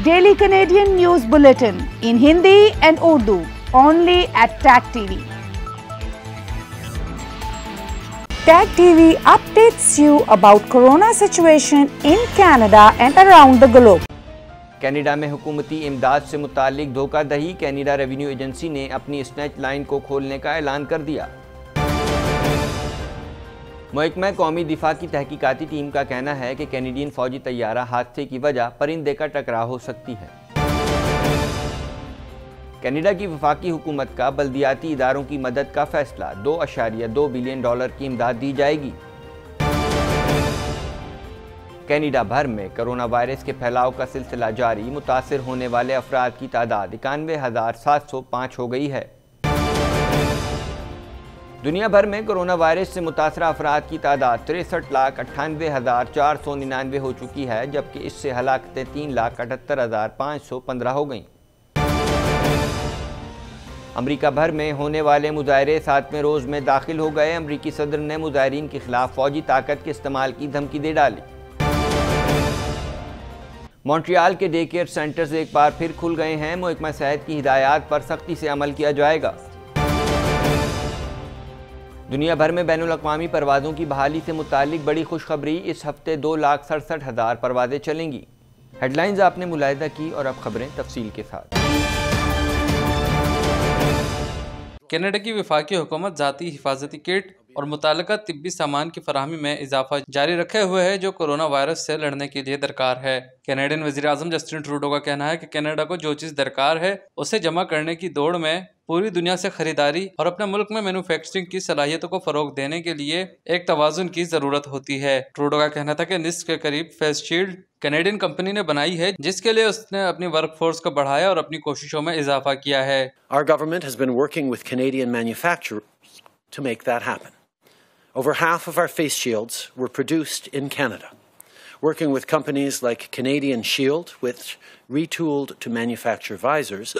Daily Canadian news bulletin in Hindi and Urdu only at Tag TV Tag TV updates you about corona situation in Canada and around the globe Canada में हुकूमती इमदाद से मुतल धोखादही Canada revenue agency ने अपनी snatch line को खोलने का ऐलान कर दिया महकमा कौमी दिफा की तहकीकती टीम का कहना है कि कैनेडियन फौजी तैयारा हादसे की वजह परिंदे का टकराव हो सकती है कनाडा की वफाकी हुकूमत का बल्दियाती इदारों की मदद का फैसला दो अशारिया दो बिलियन डॉलर की इमदाद दी जाएगी कनाडा भर में कोरोना वायरस के फैलाव का सिलसिला जारी मुतासर होने वाले अफराद की तादाद इक्यानवे हज़ार सात सौ पाँच हो गई है दुनिया भर में कोरोना वायरस से मुतासर अफराद की तादाद तिरसठ लाख अट्ठानवे हज़ार चार सौ निन्यानवे हो चुकी है जबकि इससे हलाकतें तीन लाख अठहत्तर हज़ार पाँच सौ पंद्रह हो गईं अमरीका भर में होने वाले मुजाहरे सातवें रोज़ में दाखिल हो गए अमरीकी सदर ने मुजाहरीन के खिलाफ फौजी ताकत के इस्तेमाल की धमकी दे डाली मॉन्ट्रियाल के डे केयर सेंटर्स एक बार फिर खुल गए हैं महकमा सेहत की हिदायत पर सख्ती से अमल किया जाएगा दुनिया भर में बैन अवी परवाज़ों की बहाली से मुतक बड़ी खुशखबरी इस हफ्ते दो लाख सड़सठ हज़ार परवाज़ें चलेंगी हेडलाइंस आपने मुलायदा की और अब खबरें तफसील के साथ कनाडा की विफाकी हुकूमत ज़ाती हिफाजती किट और मुतल तबी सामान की फरहमी में इजाफा जारी रखे हुए है जो कोरोना वायरस से लड़ने के लिए दरकार है कैनेडियन वजी अजम जस्टिन ट्रूडो का कहना है कि कनाडा को जो चीज़ दरकार है उसे जमा करने की दौड़ में पूरी दुनिया से खरीदारी और अपने मुल्क में मैन्युफैक्चरिंग की सलाहियतों को फरोग देने के लिए एक तोज़ुन की ज़रूरत होती है ट्रूडो का कहना था कि निस्क के करीब फेस शील्ड कैनेडियन कंपनी ने बनाई है जिसके लिए उसने अपनी वर्कफोर्स को बढ़ाया और अपनी कोशिशों में इजाफा किया है Our government has been working with Canadian manufacturers to make that happen. Over half of our face shields were produced in Canada. Working with companies like Canadian Shield, which retooled to manufacture visors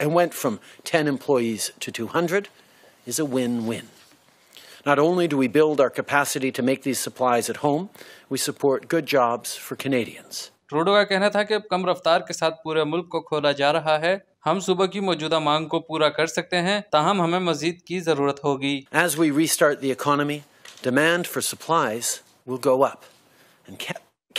and went from 10 employees to 200 is a win-win. Not only do we build our capacity to make these supplies at home, we support good jobs for Canadians. Trudeau का कहना था कि अब कम रफ्तार के साथ पूरे मुल्क को खोला जा रहा है हम सुबह की मौजूदा मांग को पूरा कर सकते हैं ताहम हमें मजीद की जरूरत होगी As we restart the economy, demand for supplies will go up and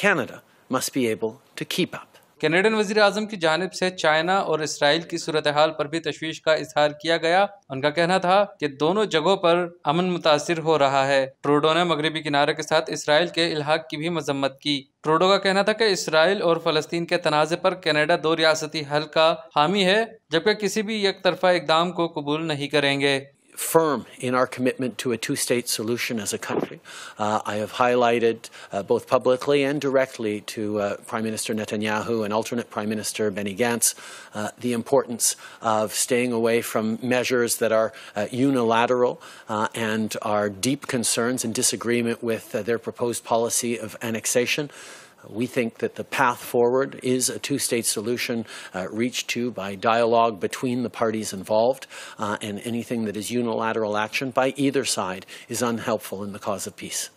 Canada must be able to keep up. Canadian वजीर अजम की जानब से चाइना और इसराइल की सूरत हाल पर भी तशवीश का इजहार किया गया उनका कहना था कि दोनों जगहों पर अमन मुतासर हो रहा है ट्रूडो ने मगरबी किनारे के साथ इसराइल के इलाहाक की भी मजम्मत की ट्रूडो का कहना था कि इसराइल और फलस्तीन के तनाज़े पर कनाडा दो रियासती हल का हामी है जबकि किसी भी एक तरफा इकदाम को कबूल नहीं करेंगे firm in our commitment to a two state solution as a country. Uh, I have highlighted uh, both publicly and directly to uh, Prime Minister Netanyahu and alternate Prime Minister Benny Gantz uh, the importance of staying away from measures that are uh, unilateral uh, and are deep concerns and disagreement with their proposed policy of annexation. We think that the path forward is a two-state solution uh, reached to by dialogue between the parties involved, uh, and anything that is unilateral action by either side is unhelpful in the cause of peace.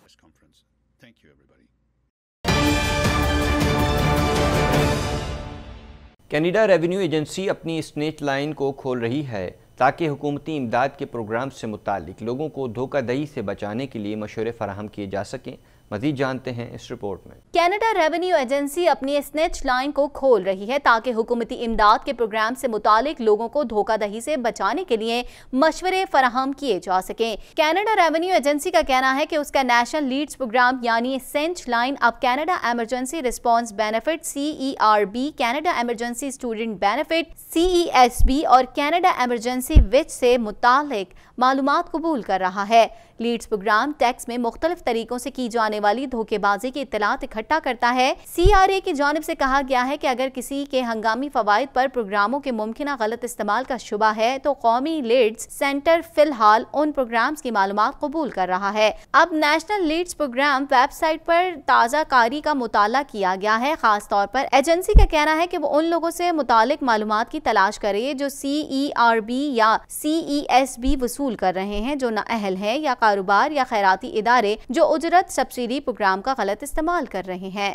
Canada revenue agency अपनी snitch line को खोल रही है ताकि हुकूमती इमदाद के programme से मुतल लोगों को धोखादही से बचाने के लिए मशवरे फराहम किए जा सकें मजीद जानते हैं इस रिपोर्ट में कैनेडा रेवेन्यू एजेंसी अपनी स्नेच लाइन को खोल रही है ताकि हुकूमती इमदाद के प्रोग्राम से मुतालिक लोगों को धोखादही से बचाने के लिए मशवरे फराहम किए जा सकें कैनेडा रेवेन्यू एजेंसी का कहना है कि उसका नेशनल लीड्स प्रोग्राम यानी सेंच लाइन अब Canada emergency response benefit B e Canada emergency student benefit B e और कैनेडा एमरजेंसी विच से मुतालिक मालूम कबूल कर रहा है लीड्स प्रोग्राम टैक्स में मुख्तलिफ तरीकों से की जाने वाली धोखेबाजी की इतलात इकट्ठा करता है सी आर ए की जानब से कहा गया है कि अगर किसी के हंगामी फवायद पर प्रोग्रामों के मुमकिन गलत इस्तेमाल का शुबा है तो कौमी लीड्स सेंटर फिलहाल उन प्रोग्राम की मालूम कबूल कर रहा है अब नेशनल लीड्स प्रोग्राम वेबसाइट पर ताज़ा कारी का मुताल किया गया है खास तौर पर एजेंसी का कहना है कि वो उन लोगों से मुतल मालूम की तलाश करे जो सी ई आर बी या सी ई एस बी वसूल वसूल कर रहे हैं जो अहल है या कारोबार या खैराती इदारे जो उजरत सब्सिडी प्रोग्राम का गलत इस्तेमाल कर रहे हैं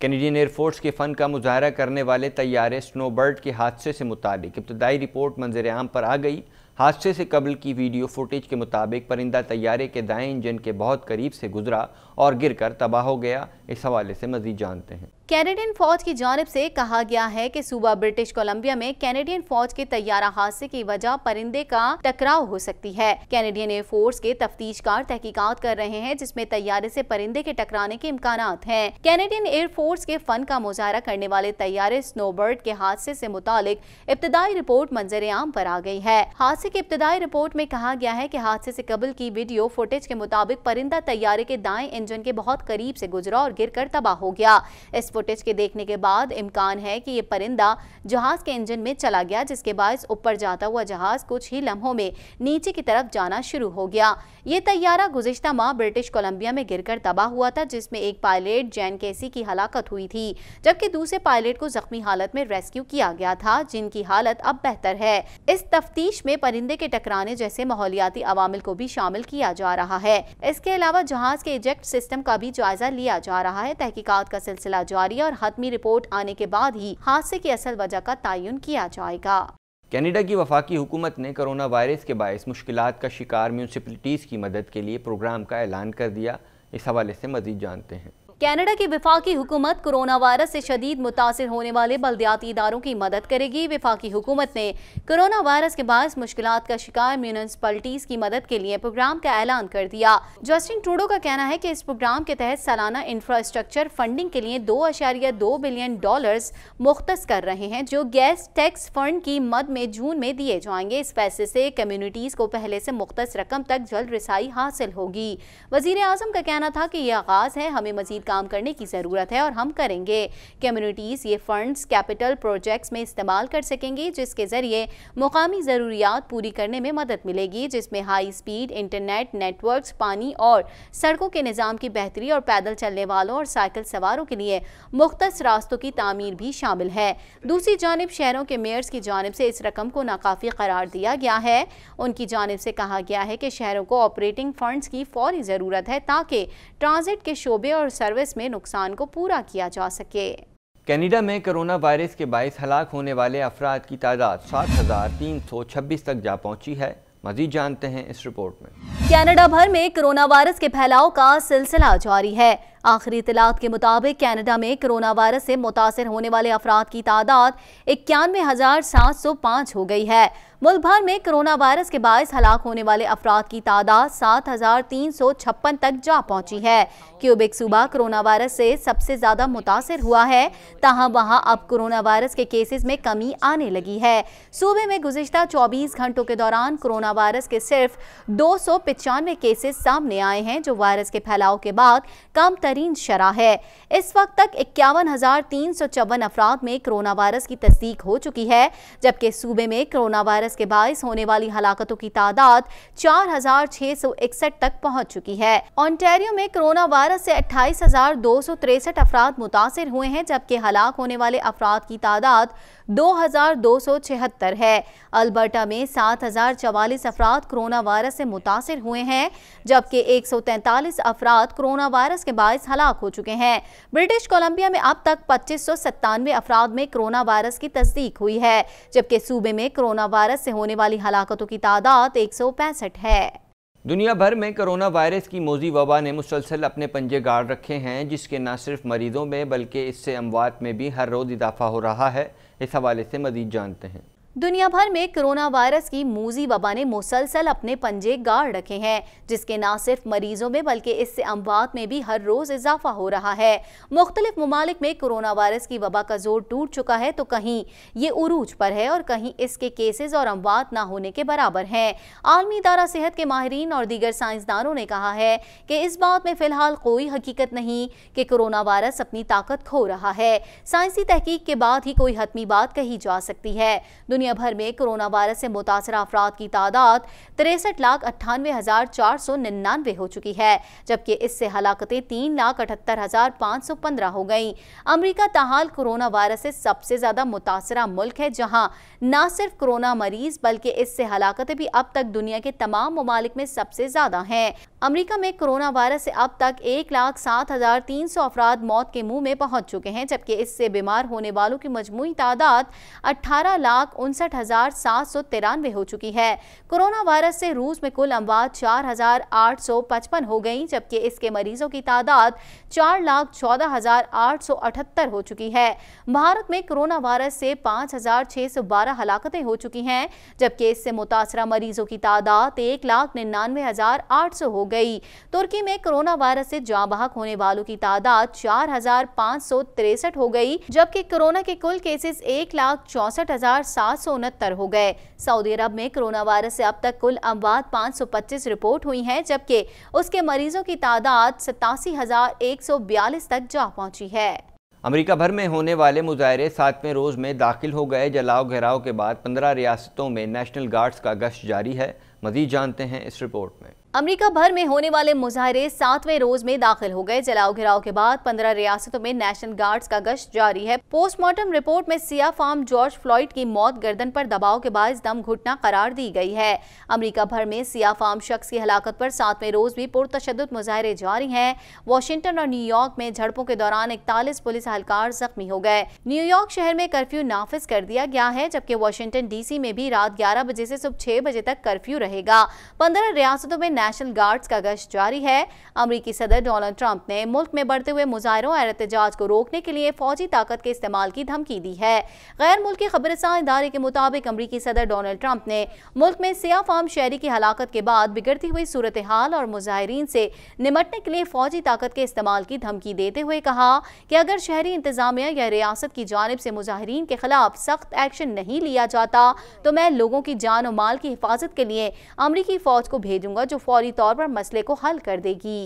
कैनेडियन एयरफोर्स के फ़न का मुजाहरा करने वाले तैयारे स्नोबर्ड के हादसे से मुतालिक इब्तदाई रिपोर्ट मंजर आम पर आ गई हादसे से कबल की वीडियो फुटेज के मुताबिक परिंदा तैयारे के दाएं इंजन के बहुत करीब से गुजरा और गिरकर तबाह हो गया इस हवाले से मज़ीद जानते हैं कैनेडियन फौज की जानब से कहा गया है कि सूबा ब्रिटिश कोलंबिया में कैनेडियन फौज के तैयारा हादसे की वजह परिंदे का टकराव हो सकती है कैनेडियन एयरफोर्स के तफ्तीशकार तहकीकात कर रहे हैं जिसमें तैयारे से परिंदे के टकराने के इम्कान हैं कैनेडियन एयरफोर्स के फन का मुजाहरा करने वाले तैयारे स्नोबर्ड के हादसे से मुतालिक इब्तदाई रिपोर्ट मंजर आम पर आ गई है हादसे की इब्तदाई रिपोर्ट में कहा गया है की हादसे से कबल की वीडियो फुटेज के मुताबिक परिंदा तैयारे के दाएं इंजन के बहुत करीब से गुजरा और गिर कर तबाह हो गया इस फुटेज के देखने के बाद इम्कान है कि ये परिंदा जहाज के इंजन में चला गया जिसके बाद ऊपर जाता हुआ जहाज कुछ ही लम्हों में नीचे की तरफ जाना शुरू हो गया ये तैयारा गुजशत माह ब्रिटिश कोलंबिया में गिरकर तबाह हुआ था जिसमें एक पायलट जैन केसी की हलाकत हुई थी जबकि दूसरे पायलट को जख्मी हालत में रेस्क्यू किया गया था जिनकी हालत अब बेहतर है इस तफ्तीश में परिंदे के टकराने जैसे माहौलियाती अवामिल को भी शामिल किया जा रहा है इसके अलावा जहाज के इजेक्ट सिस्टम का भी जायजा लिया जा रहा है तहकीकात का सिलसिला जारी जानकारी और हतमी रिपोर्ट आने के बाद ही हादसे की असल वजह का तयन किया जाएगा कनाडा की वफाकी हुकूमत ने कोरोना वायरस के बायस मुश्किल का शिकार म्यूनसिपलिटीज़ की मदद के लिए प्रोग्राम का ऐलान कर दिया इस हवाले से मजीद जानते हैं कनाडा की विफाकी हुकूमत कोरोना वायरस से शदीद मुतासर होने वाले बल्दियाती इदारों की मदद करेगी विफाकी हुकूमत ने कोरोना वायरस के बायस मुश्किल का शिकार म्यूनसिपलिटीज़ की मदद के लिए प्रोग्राम का ऐलान कर दिया जस्टिन ट्रूडो का कहना है कि इस प्रोग्राम के तहत सालाना इंफ्रास्ट्रक्चर फंडिंग के लिए दो अशारिया दो बिलियन डॉलर मुख्त कर रहे हैं जो गैस टैक्स फंड की मद में जून में दिए जाएंगे इस पैसे से कम्यूनिटीज़ को पहले से मुख्त रकम तक जल्द रसाई हासिल होगी वजीर अजम का कहना था कि यह आगाज़ है हमें मजीद काम करने की ज़रूरत है और हम करेंगे कम्युनिटीज़ ये फ़ंड्स कैपिटल प्रोजेक्ट्स में इस्तेमाल कर सकेंगी जिसके ज़रिए मुकामी ज़रूरियात पूरी करने में मदद मिलेगी जिसमें हाई स्पीड इंटरनेट नेटवर्क पानी और सड़कों के निज़ाम की बेहतरी और पैदल चलने वालों और साइकिल सवारों के लिए मुख्त रास्तों की तमीर भी शामिल है दूसरी जानब शहरों के मेयर्स की जानब से इस रकम को नाकाफी करार दिया गया है उनकी जानब से कहा गया है कि शहरों को ऑपरेटिंग फंड्स की फौरी ज़रूरत है ताकि ट्रांजिट के शोबे और सर्व सर्विस में नुकसान को पूरा किया जा सके कनाडा में कोरोना वायरस के बायस हलाक होने वाले अफराद की तादाद सात हजार तीन सौ छब्बीस तक जा पहुंची है मजीद जानते हैं इस रिपोर्ट में कनाडा भर में कोरोना वायरस के फैलाव का सिलसिला जारी है आखिरी इतलात के मुताबिक कनाडा में कोरोना वायरस से मुतासर होने वाले अफराद की तादाद इक्यानवे हजार सात सौ पाँच हो गई है मुल्क भर में कोरोना वायरस के बायस हलाक होने वाले अफराद की तादाद सात हजार तीन सौ छप्पन तक जा पहुंची है क्यूबिक सूबा कोरोना वायरस से सबसे ज्यादा मुतासर हुआ है तहाँ वहाँ अब कोरोना वायरस के केसेस में कमी आने लगी है सूबे में गुजशत चौबीस घंटों के दौरान कोरोना वायरस के सिर्फ दो सौ पचानवे केसेस सामने आए हैं जो वायरस के फैलाव के बाद कम तरीन शरा है इस वक्त तक इक्यावन हजार तीन सौ चौवन अफराद में कोरोना वायरस की तस्दीक हो चुकी है जबकि सूबे में कोरोना वायरस वायरस के बायस होने वाली हलाकतों की तादाद चार तक पहुँच चुकी है ऑन्टेरियो में कोरोना वायरस से अट्ठाईस हजार दो सौ तिरसठ अफराद मुतासर हुए हैं जबकि हलाक होने वाले अफराद की तादाद दो हजार दो सौ छिहत्तर है अल्बर्टा में सात हजार चवालीस अफराध कोरोना वायरस से मुतासर हुए हैं जबकि एक सौ तैतालीस अफराध कोरोना वायरस के बायस हलाक हो चुके हैं ब्रिटिश कोलंबिया में अब तक पच्चीस सौ सत्तानवे अफराध में कोरोना वायरस की तस्दीक हुई है जबकि सूबे में कोरोना वायरस से होने वाली हलाकतों की तादाद एक है दुनिया भर में कोरोना वायरस की मोजी वबा ने मुसलसल अपने पंजे गाड़ रखे हैं जिसके न सिर्फ मरीजों में बल्कि इससे अमवात में भी हर रोज़ इजाफा हो रहा है इस हवाले से मजीद जानते हैं दुनिया भर में कोरोना वायरस की मूजी वबा ने मुसलसल अपने पंजे गाड़ रखे हैं जिसके ना सिर्फ मरीजों में बल्कि इससे अमवात में भी हर रोज इजाफा हो रहा है मुख्तलिफ ममालिक में कोरोना वायरस की वबा का जोर टूट चुका है तो कहीं ये उरूज पर है और कहीं इसके केसेज और अमवात ना होने के बराबर हैं आलमी इदारा सेहत के माहरीन और दीगर साइंसदानों ने कहा है कि इस बात में फिलहाल कोई हकीकत नहीं कि कोरोना वायरस अपनी ताकत खो रहा है साइंसी तहकीक के बाद ही कोई हतमी बात कही जा सकती है दुनिया भर में कोरोना वायरस से मुतासर अफराद की तादाद तिरसठ लाख अट्ठानवे हजार चार सौ निन्यानवे हो चुकी है जबकि इससे हलाकतें तीन लाख अठहत्तर हजार पाँच सौ पंद्रह हो गई अमरीका तहाल कोरोना वायरस से सबसे ज़्यादा मुतासर मुल्क है जहाँ न सिर्फ कोरोना मरीज बल्कि इससे हलाकतें भी अब तक दुनिया के तमाम ममालिक में सबसे ज़्यादा हैं अमरीका में कोरोना वायरस से अब तक एक लाख सात हजार तीन सौ अफराद मौत के मुंह में पहुंच चुके हैं जबकि इससे बीमार होने वालों की मजमू तादाद अठारह लाख उन उनसठ हजार सात सौ तिरानवे हो चुकी है कोरोना वायरस से रूस में कुल अमवात चार हजार आठ सौ पचपन हो गई जबकि इसके मरीजों की तादाद चार लाख चौदह हजार आठ सौ अठहत्तर हो चुकी है भारत में कोरोना वायरस से पाँच हजार छह सौ बारह हलाकतें हो चुकी हैं जबकि इससे मुतासरा मरीजों की तादाद एक लाख निन्यानवे हजार आठ सौ हो गई तुर्की में कोरोना वायरस से जाँ बाहक होने वालों की तादाद चार हजार पाँच सौ तिरसठ हो गई जबकि कोरोना के कुल केसेस एक लाख चौसठ हजार सात हो गए सऊदी अरब में कोरोना वायरस से अब तक कुल अमवात 525 रिपोर्ट हुई हैं जबकि उसके मरीजों की तादाद सतासी तक जा पहुंची है अमेरिका भर में होने वाले मुजाहरे सातवें रोज़ में दाखिल हो गए जलाओ घेराव के बाद पंद्रह रियासतों में नेशनल गार्ड्स का गश्त जारी है मजीद जानते हैं इस रिपोर्ट में अमेरिका भर में होने वाले मुजाहरे सातवें रोज में दाखिल हो गए जलाओ घिराव के बाद पंद्रह रियासतों में नेशनल गार्ड्स का गश्त जारी है पोस्टमार्टम रिपोर्ट में सिया फार्म जॉर्ज फ्लॉइड की मौत गर्दन पर दबाव के बाद दम घुटना करार दी गई है अमेरिका भर में सिया फार्म शख्स की हलाकत पर सातवें रोज भी पुरतशद मुजाहरे जारी है वॉशिंगटन और न्यूयॉर्क में झड़पों के दौरान इकतालीस पुलिस अहलकार जख्मी हो गए न्यूयॉर्क शहर में कर्फ्यू नाफिज कर दिया गया है जबकि वॉशिंगटन डीसी में भी रात ग्यारह बजे ऐसी सुबह छह बजे तक कर्फ्यू रहेगा पंद्रह रियासतों में नेशनल गार्ड्स का गश्त जारी है अमरीकी सदर डोनाल्ड ट्रंप ने मुल्क में बढ़ते हुए मुजाहरों और एहतजाज को रोकने के लिए फौजी ताकत के इस्तेमाल की धमकी दी है गैर मुल्की खबरसां इदारे के मुताबिक अमरीकी सदर डोनाल्ड ट्रंप ने मुल्क में सिया फार्म शहरी की हलाकत के बाद बिगड़ती हुई सूरत हाल और मुजाहरीन से निमटने के लिए फौजी ताकत के इस्तेमाल की धमकी देते हुए कहा कि अगर शहरी इंतजामिया या रियासत की जानब से मुजाहरीन के खिलाफ सख्त एक्शन नहीं लिया जाता तो मैं लोगों की जान और माल की हिफाजत के लिए अमरीकी फौज को भेजूंगा जो फौज फौरी तौर पर मसले को हल कर देगी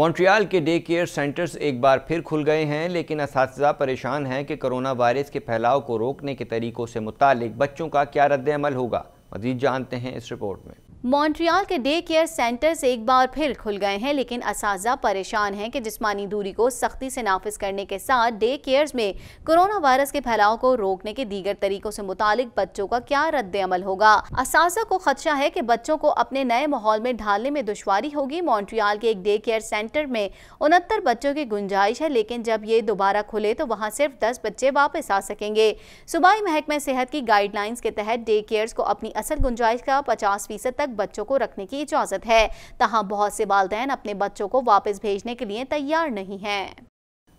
मॉन्ट्रियल के डे केयर सेंटर्स एक बार फिर खुल गए हैं लेकिन इस परेशान हैं कि कोरोना वायरस के फैलाव को रोकने के तरीकों से मुतालिक बच्चों का क्या रद्द अमल होगा मजीद जानते हैं इस रिपोर्ट में मॉन्ट्रियल के डे केयर सेंटर्स एक बार फिर खुल गए हैं लेकिन इस परेशान हैं कि जिस्मानी दूरी को सख्ती से नाफिज करने के साथ डे केयर्स में कोरोना वायरस के फैलाव को रोकने के दीगर तरीकों से मुतालिक बच्चों का क्या रद्द अमल होगा इस को खदशा है कि बच्चों को अपने नए माहौल में ढालने में दुशारी होगी मॉन्ट्रियाल के एक डे केयर सेंटर में उनहत्तर बच्चों की गुंजाइश है लेकिन जब ये दोबारा खुले तो वहाँ सिर्फ दस बच्चे वापस आ सकेंगे सुबह महकमे सेहत की गाइडलाइंस के तहत डे केयर्स को अपनी असल गुंजाइश का पचास फीसद तक बच्चों को रखने की इजाज़त है तहाँ बहुत से वालदेन अपने बच्चों को वापस भेजने के लिए तैयार नहीं है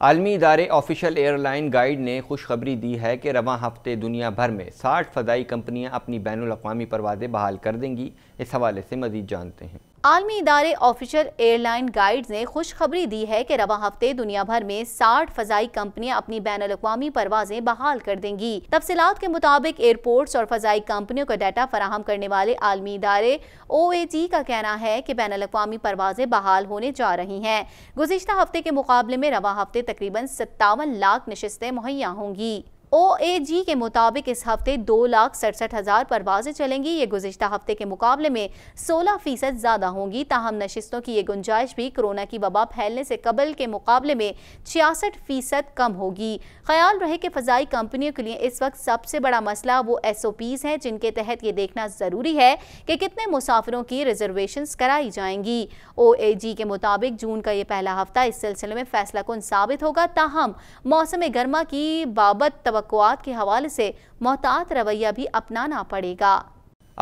आलमी इदारे ऑफिशियल एयरलाइन गाइड ने खुशखबरी दी है कि रवा हफ्ते दुनिया भर में साठ फजाई कंपनियां अपनी बैन अवी परवाज़ें बहाल कर देंगी इस हवाले से मज़ीद जानते हैं आलमी इदारे ऑफिशियल एयरलाइन गाइड्स ने खुशखबरी दी है कि रवा हफ्ते दुनिया भर में 60 फजाई कंपनियां अपनी बैन अवी परवाजें बहाल कर देंगी तफसीत के मुताबिक एयरपोर्ट्स और फजाई कंपनियों का डाटा फराहम करने वाले आलमी इदारे ओ का कहना है कि बैन अवी परवाजें बहाल होने जा रही हैं गुजशत हफ्ते के मुकाबले में रवा हफ्ते तकरीबन सत्तावन लाख नशस्तें मुहैया होंगी ओएजी के मुताबिक इस हफ्ते दो लाख सड़सठ हज़ार परवाजें चलेंगी ये गुजशत हफ्ते के मुकाबले में सोलह फीसद ज़्यादा होंगी ताहम नशस्तों की ये गुंजाइश भी कोरोना की वबा फैलने से कबल के मुकाबले में छियासठ फीसद कम होगी ख्याल रहे कि फ़जाई कंपनियों के लिए इस वक्त सबसे बड़ा मसला वो एस ओ पीज़ हैं जिनके तहत ये देखना ज़रूरी है कि कितने मुसाफिरों की रिजर्वेशन कराई जाएंगी ओ ए जी के मुताबिक जून का ये पहला हफ्ता इस सिलसिले में फैसला कन साबित होगा ताहम मौसम गर्मा की बाबत तो तवक़ात के हवाले से मोहतात रवैया भी अपनाना पड़ेगा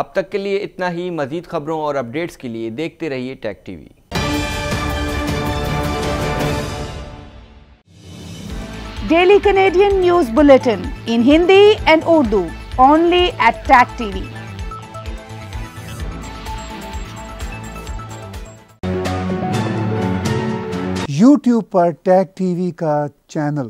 अब तक के लिए इतना ही मजीद खबरों और अपडेट्स के लिए देखते रहिए Tag TV daily Canadian news bulletin in Hindi and Urdu only at Tag TV YouTube पर टैग टीवी का चैनल